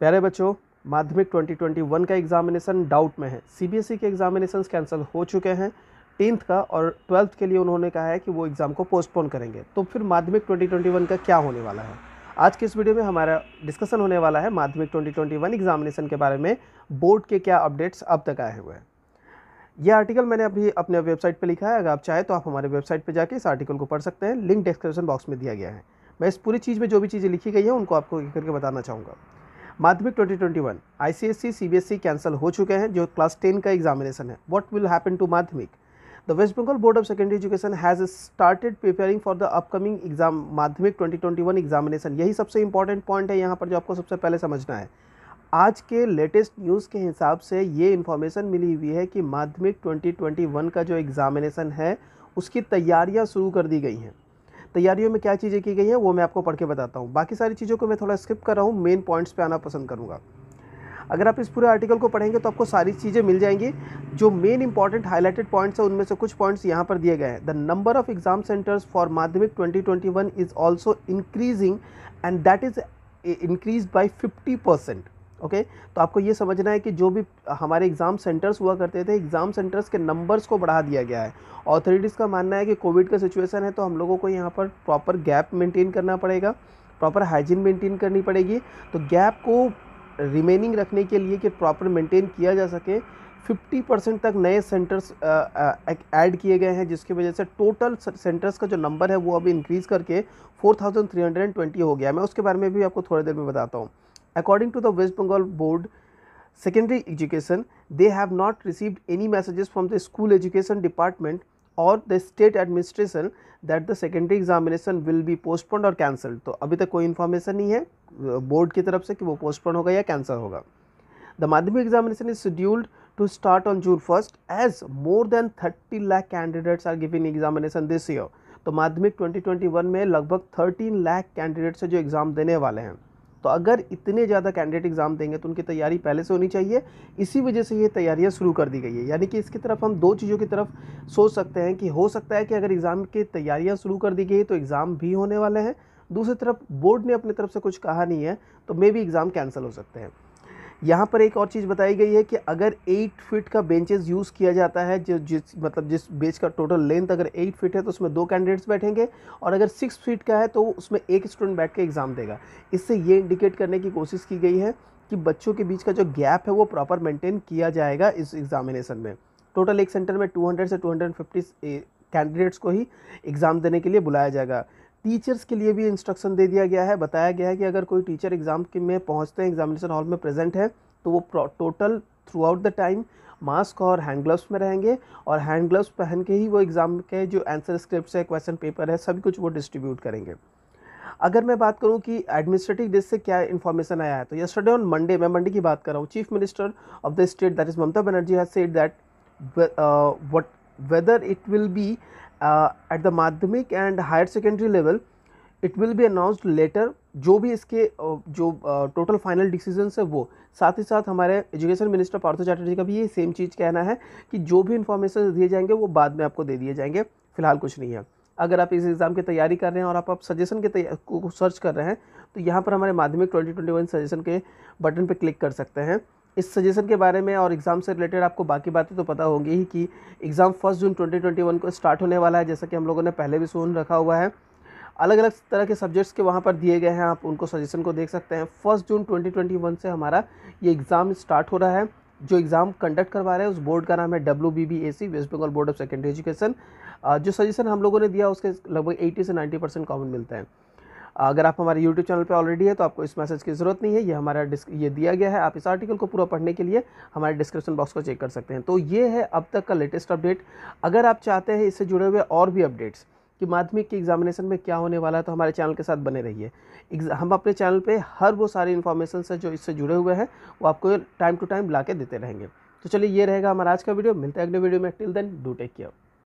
प्यारे बच्चों माध्यमिक 2021 का एग्जामिनेशन डाउट में है सीबीएसई e के एग्जामिनेशन कैंसिल हो चुके हैं टेंथ का और ट्वेल्थ के लिए उन्होंने कहा है कि वो एग्ज़ाम को पोस्टपोन करेंगे तो फिर माध्यमिक 2021 का क्या होने वाला है आज के इस वीडियो में हमारा डिस्कशन होने वाला है माध्यमिक 2021 एग्जामिनेशन के बारे में बोर्ड के क्या अपडेट्स अब तक आए हुए हैं यह आर्टिकल मैंने अभी अपने वेबसाइट पर लिखा है अगर आप चाहें तो आप हमारे वेबसाइट पर जाकर इस आर्टिकल को पढ़ सकते हैं लिंक डिस्क्रिप्शन बॉक्स में दिया गया है मैं इस पूरी चीज़ में जो भी चीज़ें लिखी गई हैं उनको आपको करके बताना चाहूँगा माध्यमिक 2021 आईसीएसई सीबीएसई कैंसिल हो चुके हैं जो क्लास टेन का एग्जामिनेशन है what will happen to Madhyamik the West Bengal Board of Secondary Education has started preparing for the upcoming exam Madhyamik 2021 examination यही सबसे इंपॉर्टेंट पॉइंट है यहाँ पर जो आपको सबसे पहले समझना है आज के लेटेस्ट न्यूज़ के हिसाब से ये इन्फॉर्मेशन मिली हुई है कि माध्यमिक 2021 का जो एग्ज़ामिनेशन है उसकी तैयारियां शुरू कर दी गई हैं तैयारियों में क्या चीज़ें की गई हैं वो मैं आपको पढ़ के बताता हूँ बाकी सारी चीज़ों को मैं थोड़ा स्किप कर रहा हूँ मेन पॉइंट्स पे आना पसंद करूँगा अगर आप इस पूरे आर्टिकल को पढ़ेंगे तो आपको सारी चीज़ें मिल जाएंगी जो मेन इंपॉर्टेंट हाईलाइटेड पॉइंट्स हैं उनमें से कुछ पॉइंट्स यहाँ पर दिए गए हैं the number of exam centres for Madhyamik 2021 is also increasing and that is increase by fifty percent okay okay? तो आपको ये समझना है कि जो भी हमारे एग्ज़ाम सेंटर्स हुआ करते थे एग्ज़ाम सेंटर्स के नंबर्स को बढ़ा दिया गया है ऑथोरिटीज़ का मानना है कि कोविड का सिचुएशन है तो हम लोगों को यहाँ पर प्रॉपर गैप मेंटेन करना पड़ेगा प्रॉपर हाइजीन मेंटेन करनी पड़ेगी तो गैप को रिमेनिंग रखने के लिए कि प्रॉपर मेंटेन किया जा सके 50 परसेंट तक नए सेंटर्स ऐड किए गए हैं जिसकी वजह से टोटल सेंटर्स का जो नंबर है वो अभी इंक्रीज़ करके 4320 हो गया मैं उसके बारे में भी आपको थोड़ी देर में बताता हूँ According to the West Bengal Board Secondary Education, they have not received any messages from the school education department और the state administration that the secondary examination will be postponed और कैंसल्ड तो अभी तक कोई इन्फॉर्मेशन नहीं है board की तरफ से कि वो पोस्टपोन होगा या कैंसल होगा the Madhyamik examination is scheduled to start on June first as more than thirty lakh candidates are giving examination this year तो माध्यमिक 2021 में लगभग थर्टीन लाख कैंडिडेट्स जो एग्ज़ाम देने वाले हैं तो अगर इतने ज़्यादा कैंडिडेट एग्ज़ाम देंगे तो उनकी तैयारी पहले से होनी चाहिए इसी वजह से ये तैयारियाँ शुरू कर दी गई है यानी कि इसकी तरफ हम दो चीज़ों की तरफ सोच सकते हैं कि हो सकता है कि अगर एग्ज़ाम की तैयारियाँ शुरू कर दी गई तो एग्ज़ाम भी होने वाले हैं दूसरी तरफ बोर्ड ने अपनी तरफ से कुछ कहा नहीं है तो मे भी एग्ज़ाम कैंसिल हो सकते हैं यहाँ पर एक और चीज़ बताई गई है कि अगर एट फिट का बेंचेस यूज़ किया जाता है जो जिस मतलब जिस बेंच का टोटल लेंथ अगर एट फिट है तो उसमें दो कैंडिडेट्स बैठेंगे और अगर सिक्स फिट का है तो उसमें एक स्टूडेंट बैठ के एग्ज़ाम देगा इससे ये इंडिकेट करने की कोशिश की गई है कि बच्चों के बीच का जो गैप है वो प्रॉपर मेंटेन किया जाएगा इस एग्ज़ामिनेशन में टोटल एक सेंटर में 200 से 250 कैंडिडेट्स को ही एग्ज़ाम देने के लिए बुलाया जाएगा टीचर्स के लिए भी इंस्ट्रक्शन दे दिया गया है बताया गया है कि अगर कोई टीचर एग्ज़ाम के में पहुँचते हैं एग्जामिनेशन हॉल में प्रेजेंट है तो वो total throughout the time mask और हैंड ग्लव्स में रहेंगे और हैंड ग्लव्स पहन के ही वो एग्ज़ाम के जो आंसर स्क्रिप्ट है क्वेश्चन पेपर है सभी कुछ वो डिस्ट्रीब्यूट करेंगे अगर मैं बात करूं कि एडमिनिस्ट्रेटिव डेस्क से क्या इन्फॉर्मेशन आया है तो यस्टरडे ऑन मंडे मैं मंडे की बात कर रहा हूँ chief minister of the state that is Mamata Banerjee has said that what whether it will be uh, at the madhyamik and higher secondary level it will be announced later जो भी इसके uh, जो टोटल फाइनल डिसीजंस है वो साथ ही साथ हमारे education minister Partho Chatterjee का भी ये सेम चीज़ कहना है कि जो भी इन्फॉर्मेशन दिए जाएंगे वो बाद में आपको दे दिए जाएंगे फिलहाल कुछ नहीं है अगर आप इस एग्ज़ाम की तैयारी कर रहे हैं और आप आप सजेशन के को सर्च कर रहे हैं तो यहाँ पर हमारे माध्यमिक ट्वेंटी 2021 सजेशन के बटन पर क्लिक कर सकते हैं इस सजेशन के बारे में और एग्ज़ाम से रिलेटेड आपको बाकी बातें तो पता होंगी ही कि एग्ज़ाम फर्स्ट जून 2021 को स्टार्ट होने वाला है जैसा कि हम लोगों ने पहले भी सुन रखा हुआ है अलग अलग तरह के सब्जेक्ट्स के वहाँ पर दिए गए हैं आप उनको सजेशन को देख सकते हैं फर्स्ट जून ट्वेंटी से हमारा ये एग्ज़ाम स्टार्ट हो रहा है जो एग्ज़ाम कंडक्ट करवा रहे हैं उस बोर्ड का नाम है W B B A C West Bengal Board of Secondary Education जो सजेशन हम लोगों ने दिया उसके लगभग एट्टी से नाइन्टी परसेंट कॉमन मिलता है अगर आप हमारे यूट्यूब चैनल पर ऑलरेडी है तो आपको इस मैसेज की ज़रूरत नहीं है ये हमारा ये दिया गया है आप इस आर्टिकल को पूरा पढ़ने के लिए हमारे डिस्क्रिप्शन बॉक्स को चेक कर सकते हैं तो ये है अब तक का लेटेस्ट अपडेट अगर आप चाहते हैं इससे जुड़े हुए और भी अपडेट्स कि माध्यमिक के एग्जामिनेशन में क्या होने वाला है तो हमारे चैनल के साथ बने रहिए हम अपने चैनल पर हर वो सारी इन्फॉर्मेशन से जो इससे जुड़े हुए हैं वो आपको टाइम टू टाइम ला देते रहेंगे तो चलिए ये रहेगा हमारा आज का वीडियो मिलता है अगले वीडियो में till then do take care